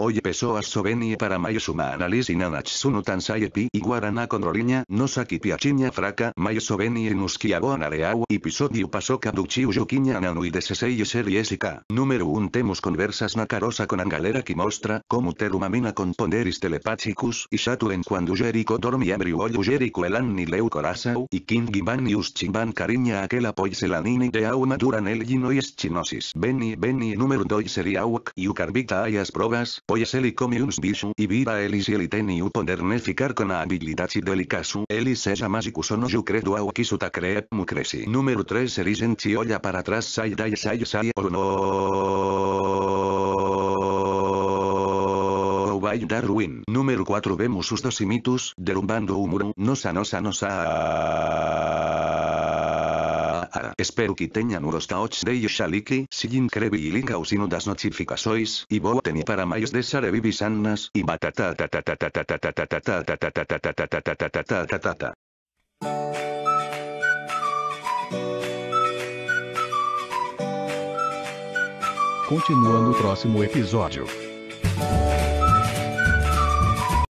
Oye a sovenie para mayo suma analisi Tansai Epi y iguarana con roriña no fraca mayo sovenie nusquiago anareau episodio Paso Kaduchi uyuquiña nanui y de y seriesika número 1 Temos conversas nacarosa con angalera que mostra como terumamina con ponderis telepáticos. y chatu en cuando yerico dormi Abriu yerico elan ni leu corasau y king giban chimban cariña aquela poiselanini de auma duran el gino y eschinosis beni beni número 2 Sería uc y ucarbita hayas probas Poies eli y uns y viva y si eli u poder ficar con la habilidad si delicasu. caso eli se llama si kusono yu credo kisuta creep mu creci. Número 3 en chioya para atrás sai dai sai sai o oh no. Oh, vai Darwin. Número 4 vemos sus dos imitus, derrumbando un no sa no sa no sa. Espero que tenham gostado touch de Yoshaliqui, Sillin Krebi e sino das notificações, e boa tenha para mais de Sarebibisanas e batatata. Continua no próximo episódio.